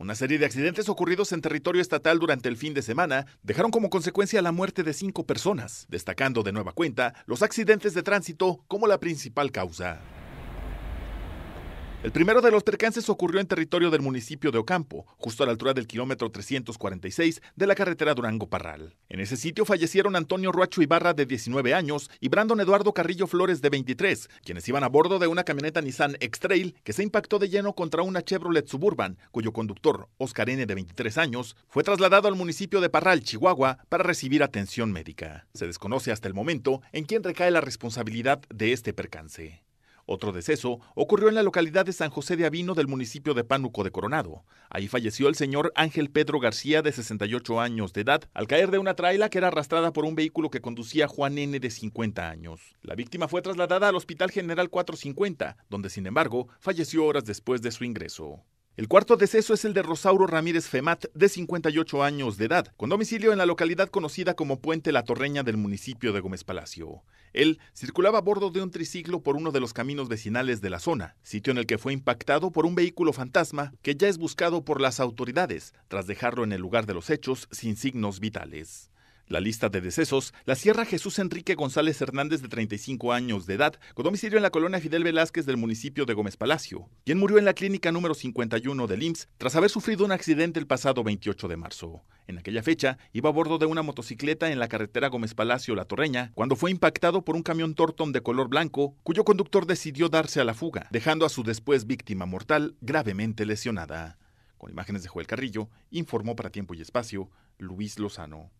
Una serie de accidentes ocurridos en territorio estatal durante el fin de semana dejaron como consecuencia la muerte de cinco personas, destacando de nueva cuenta los accidentes de tránsito como la principal causa. El primero de los percances ocurrió en territorio del municipio de Ocampo, justo a la altura del kilómetro 346 de la carretera Durango-Parral. En ese sitio fallecieron Antonio Ruacho Ibarra, de 19 años, y Brandon Eduardo Carrillo Flores, de 23, quienes iban a bordo de una camioneta Nissan X-Trail que se impactó de lleno contra una Chevrolet Suburban, cuyo conductor, Oscar N., de 23 años, fue trasladado al municipio de Parral, Chihuahua, para recibir atención médica. Se desconoce hasta el momento en quién recae la responsabilidad de este percance. Otro deceso ocurrió en la localidad de San José de Avino del municipio de Pánuco de Coronado. Ahí falleció el señor Ángel Pedro García de 68 años de edad al caer de una traila que era arrastrada por un vehículo que conducía Juan N de 50 años. La víctima fue trasladada al Hospital General 450, donde sin embargo falleció horas después de su ingreso. El cuarto deceso es el de Rosauro Ramírez Femat, de 58 años de edad, con domicilio en la localidad conocida como Puente La Torreña del municipio de Gómez Palacio. Él circulaba a bordo de un triciclo por uno de los caminos vecinales de la zona, sitio en el que fue impactado por un vehículo fantasma que ya es buscado por las autoridades, tras dejarlo en el lugar de los hechos sin signos vitales. La lista de decesos la cierra Jesús Enrique González Hernández de 35 años de edad, con domicilio en la colonia Fidel Velázquez del municipio de Gómez Palacio, quien murió en la clínica número 51 del IMSS tras haber sufrido un accidente el pasado 28 de marzo. En aquella fecha iba a bordo de una motocicleta en la carretera Gómez Palacio La Torreña cuando fue impactado por un camión Torton de color blanco, cuyo conductor decidió darse a la fuga, dejando a su después víctima mortal gravemente lesionada. Con imágenes de Joel Carrillo, informó para Tiempo y Espacio Luis Lozano.